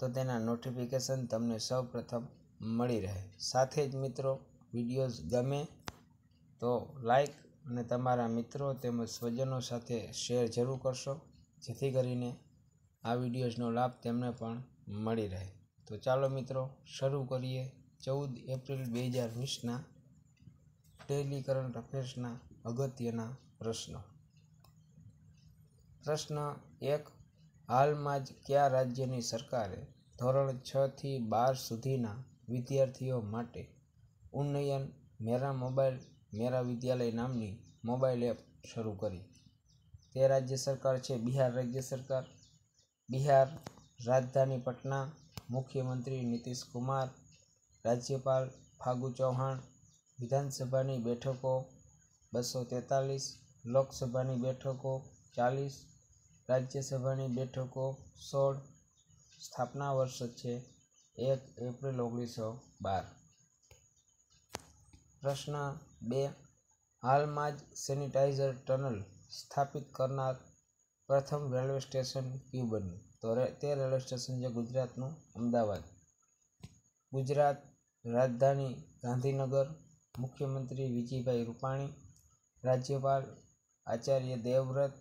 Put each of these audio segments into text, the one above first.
તો તેના નોટિફિકેશન તમને સૌપ્રથમ મળી રહે સાથે જ મિત્રો વિડીયોઝ ગમે તો લાઈક અને તમારા મિત્રો તેમજ સ્વજનો સાથે શેર જરૂર કરશો જેથી કરીને આ વિડીયોઝનો લાભ તેમને પણ મળી રહે તો ચાલો મિત્રો શરૂ કરીએ ચૌદ એપ્રિલ બે હજાર વીસના ટેલી કરંટ અફેર્સના અગત્યના પ્રશ્નો પ્રશ્ન એક હાલમાં જ કયા રાજ્યની સરકારે ધોરણ છથી બાર સુધીના વિદ્યાર્થીઓ માટે ઉન્નયન મેરા મોબાઈલ મેરા વિદ્યાલય નામની મોબાઈલ એપ શરૂ કરી તે રાજ્ય સરકાર છે બિહાર રાજ્ય સરકાર બિહાર રાજધાની પટના મુખ્યમંત્રી નીતિશ કુમાર રાજ્યપાલ ફાગુ ચૌહાણ વિધાનસભાની બેઠકો બસો તેતાલીસ લોકસભાની બેઠકો ચાલીસ રાજ્યસભાની બેઠકો સોળ સ્થાપના વર્ષ છે એક એપ્રિલ ઓગણીસો બાર પ્રશ્ન બે હાલમાં જ સેનિટાઈઝર ટનલ સ્થાપિત કરનાર પ્રથમ રેલવે સ્ટેશન કયું બન્યું તો તે રેલવે સ્ટેશન છે ગુજરાતનું અમદાવાદ ગુજરાત રાજધાની ગાંધીનગર મુખ્યમંત્રી વિજયભાઈ રૂપાણી રાજ્યપાલ આચાર્ય દેવવ્રત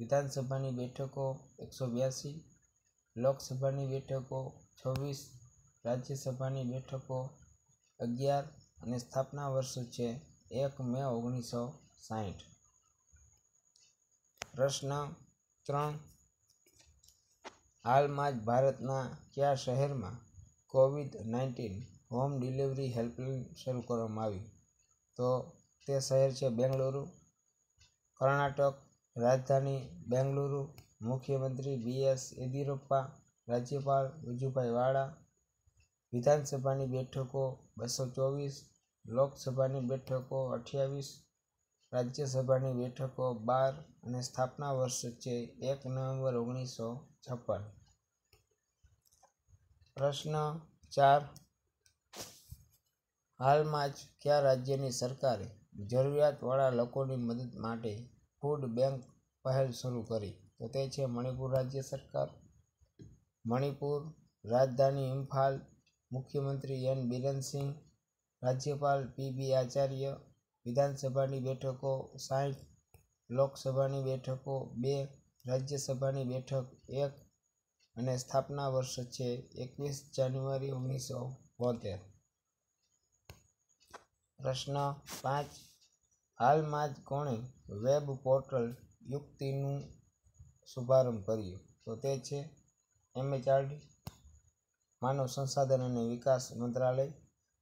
વિધાનસભાની બેઠકો એકસો બ્યાસી લોકસભાની બેઠકો છવ્વીસ રાજ્યસભાની બેઠકો અગિયાર અને સ્થાપના વર્ષ છે એક મે ઓગણીસો સાહીઠ પ્રશ્ન ત્રણ હાલમાં જ ભારતના કયા શહેરમાં Covid nineteen home delivery helpline શરૂ કરવામાં આવી તો તે શહેર છે બેંગલુરુ કર્ણાટક રાજધાની બેંગલુરુ મુખ્યમંત્રી બી એસ યેદિયુરપ્પા રાજ્યપાલ વજુભાઈ વાળા વિધાનસભાની બેઠકો બસો ચોવીસ લોકસભાની બેઠકો અઠ્યાવીસ રાજ્યસભાની બેઠકો બાર અને સ્થાપના વર્ષ છે એક નવેમ્બર ઓગણીસો છપ્પન પ્રશ્ન ચાર હાલમાં જ કયા રાજ્યની સરકારે જરૂરિયાતવાળા લોકોની મદદ માટે ફૂડ બેંક પહેલ શરૂ કરી તો તે છે મણિપુર રાજ્ય સરકાર મણિપુર રાજધાની ઇમ્ફાલ મુખ્યમંત્રી એન બિરનસિંહ રાજ્યપાલ પી બી આચાર્ય વિધાનસભાની બેઠકો સાઠ લોકસભાની બેઠકો બે રાજ્યસભાની બેઠક એક અને સ્થાપના વર્ષ છે એકવીસ જાન્યુઆરી ઓગણીસો બોતેર પ્રશ્ન પાંચ હાલમાં જ કોણે વેબ પોર્ટલ યુક્તિનું શુભારંભ કર્યો તો તે છે એમએચઆરડી માનવ સંસાધન અને વિકાસ મંત્રાલય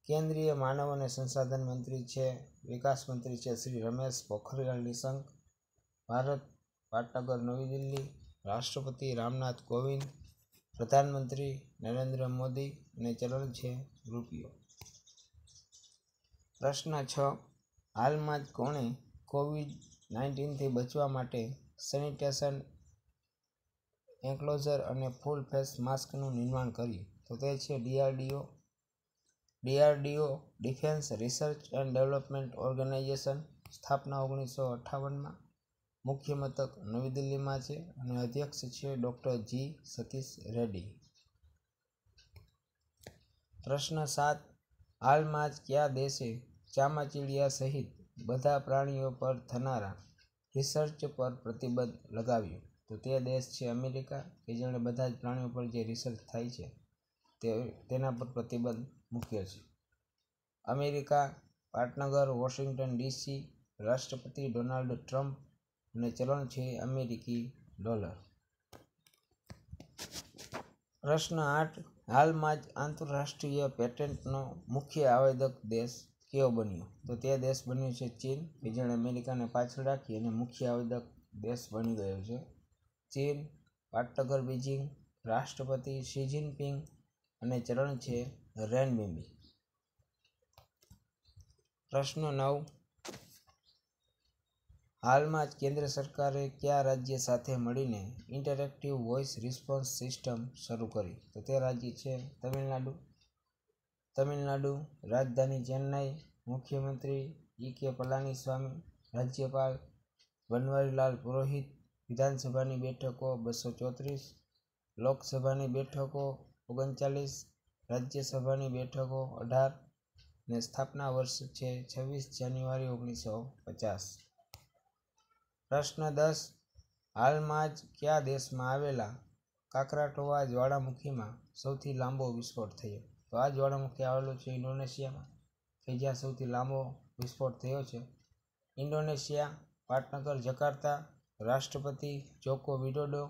કેન્દ્રીય માનવ અને સંસાધન મંત્રી છે વિકાસ મંત્રી છે શ્રી રમેશ પોખરિયાલ નિશંક ભારત પાટનગર નવી દિલ્હી રાષ્ટ્રપતિ રામનાથ કોવિંદ પ્રધાનમંત્રી નરેન્દ્ર મોદી અને ચલણ છે રૂપિયો પ્રશ્ન છ હાલમાં જ કોણે કોવિડ નાઇન્ટીનથી બચવા માટે સેનિટેશન એન્ક્લોઝર અને ફૂલ ફેસ માસ્કનું નિર્માણ કર્યું તો તે છે DRDO DRDO defence research and development organisation સ્થાપના ઓગણીસો અઠ્ઠાવનમાં મુખ્ય મથક નવી દિલ્હીમાં છે અને અધ્યક્ષ છે ડૉક્ટર જી સતીશ રેડ્ડી પ્રશ્ન સાત હાલમાં જ કયા દેશે ચામાચીડિયા સહિત બધા પ્રાણીઓ પર થનારા રિસર્ચ પર પ્રતિબંધ લગાવ્યો તો તે દેશ છે અમેરિકા કે જેણે બધા જ પ્રાણીઓ પર જે રિસર્ચ થાય છે તે તેના પર પ્રતિબંધ મૂક્યો છે અમેરિકા પાટનગર વોશિંગ્ટન ડીસી રાષ્ટ્રપતિ ડોનાલ્ડ ટ્રમ્પ અને ચલણ છે અમેરિકી ડોલર પ્રશ્ન આઠ હાલમાં જ આંતરરાષ્ટ્રીય પેટેન્ટનો મુખ્ય આવેદક દેશ કયો બન્યો તો તે દેશ બન્યો છે ચીન કે જેણે અમેરિકાને પાછળ રાખી અને મુખ્ય આવેદક દેશ બની ગયો છે ચીન પાટનગર બીજિંગ રાષ્ટ્રપતિ શી જિનપિંગ અને ચરણ છે રેનબીબી પ્રશ્ન નવ હાલમાં જ કેન્દ્ર સરકારે કયા રાજ્ય સાથે મળીને ઇન્ટરેક્ટિવ વોઇસ રિસ્પોન્સ સિસ્ટમ શરૂ કરી તો તે રાજ્ય છે તમિલનાડુ તમિલનાડુ રાજધાની ચેન્નઈ મુખ્યમંત્રી ઈ કે પલાનીસ્વામી રાજ્યપાલ બનવારીલાલ પુરોહિત વિધાનસભાની બેઠકો બસો ચોત્રીસ લોકસભાની બેઠકો ઓગણચાલીસ રાજ્યસભાની બેઠકો અઢાર ને સ્થાપના વર્ષ છે છવ્વીસ જાન્યુઆરી ઓગણીસો પચાસ પ્રશ્ન દસ હાલમાં જ કયા દેશમાં આવેલા કાકરાટોવા જ્વાળામુખીમાં સૌથી લાંબો વિસ્ફોટ થયો તો આ જ્વાળામુખી આવેલું છે ઇન્ડોનેશિયામાં કે જ્યાં સૌથી લાંબો વિસ્ફોટ થયો છે ઇન્ડોનેશિયા પાટનગર જકાર્તા રાષ્ટ્રપતિ જોકો વિડોડો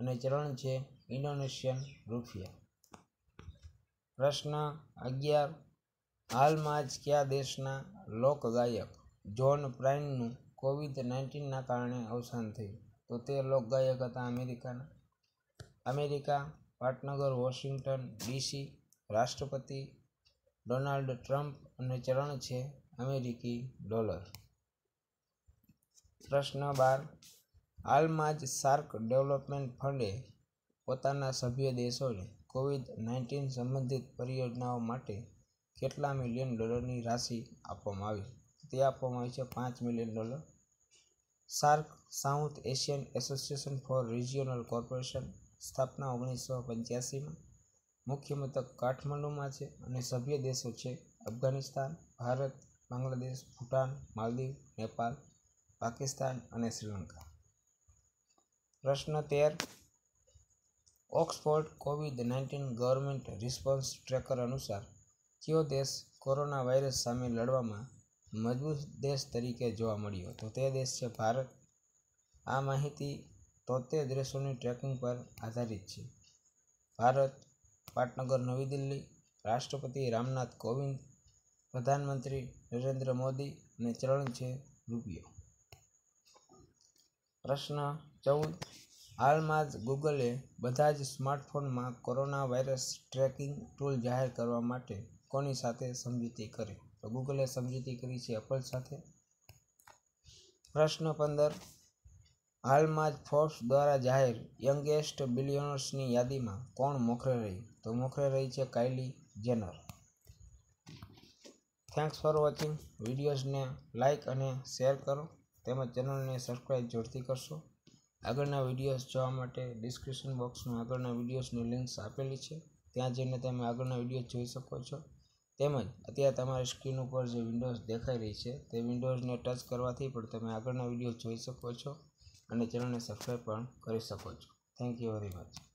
અને ચરણ છે ઇન્ડોનેશિયન રૂપિયા પ્રશ્ન અગિયાર હાલમાં જ કયા દેશના લોકગાયક જ્હોન પ્રાઇનનું કોવિડ નાઇન્ટીનના કારણે અવસાન થયું તો તે લોકગાયક હતા અમેરિકાના અમેરિકા પાટનગર વોશિંગ્ટન ડીસી રાષ્ટ્રપતિ ડોનાલ્ડ ટ્રમ્પ અને ચલણ છે અમેરિકી ડોલર પ્રશ્ન બાર હાલમાં જ સાર્ક ડેવલપમેન્ટ ફંડે પોતાના સભ્ય દેશોને કોવિડ નાઇન્ટીન સંબંધિત પરિયોજનાઓ માટે કેટલા મિલિયન ડોલરની રાશિ આપવામાં આવી તે આપવામાં આવી છે પાંચ million dollar SAARC South Asian association for regional corporation સ્થાપના ઓગણીસો પંચ્યાસીમાં મુખ્ય મથક કાઠમંડુમાં છે અને સભ્ય દેશો છે અફઘાનિસ્તાન ભારત બાંગ્લાદેશ ભૂટાન માલદીવ નેપાળ પાકિસ્તાન અને શ્રીલંકા પ્રશ્ન તેર Oxford Covid nineteen government response tracker અનુસાર કયો દેશ કોરોના વાયરસ સામે લડવામાં મજબૂત દેશ તરીકે જોવા મળ્યો તો તે દેશ છે ભારત આ માહિતી તોતેર દેશોની ટ્રેકિંગ પર આધારિત છે ભારત પાટનગર નવી દિલ્હી રાષ્ટ્રપતિ રામનાથ કોવિંદ પ્રધાનમંત્રી નરેન્દ્ર મોદી અને ચરણ છે રૂપિયો પ્રશ્ન ચૌદ હાલમાં જ ગૂગલે બધા જ સ્માર્ટફોનમાં કોરોના વાયરસ ટ્રેકિંગ ટૂલ જાહેર કરવા માટે કોની સાથે સમજૂતી કરી તો ગૂગલે સમજૂતી કરી છે એપલ સાથે પ્રશ્ન પંદર હાલમાં જ ફોર્બ્સ દ્વારા જાહેર યંગેસ્ટ બિલિયનર્સની યાદીમાં કોણ મોખરે રહી તો મોખરે રહી છે Kylie Jenner thanks for watching વિડીયોઝને લાઇક અને શેર કરો તેમજ ચેનલને સબસ્ક્રાઈબ જોડતી કરશો આગળના વિડીયોઝ જોવા માટે ડિસ્ક્રિપ્શન બોક્સમાં આગળના વિડીયોઝની લિંક્સ આપેલી છે ત્યાં જઈને તમે આગળના વિડીયો જોઈ શકો છો તેમજ અત્યારે તમારી સ્ક્રીન ઉપર જે વિન્ડોઝ દેખાઈ રહી છે તે વિન્ડોઝને ટચ કરવાથી પણ તમે આગળના વિડીયો જોઈ શકો છો અને ચેનલને સબસ્ક્રાઈબ પણ કરી શકો છો થેન્ક યુ વેરી મચ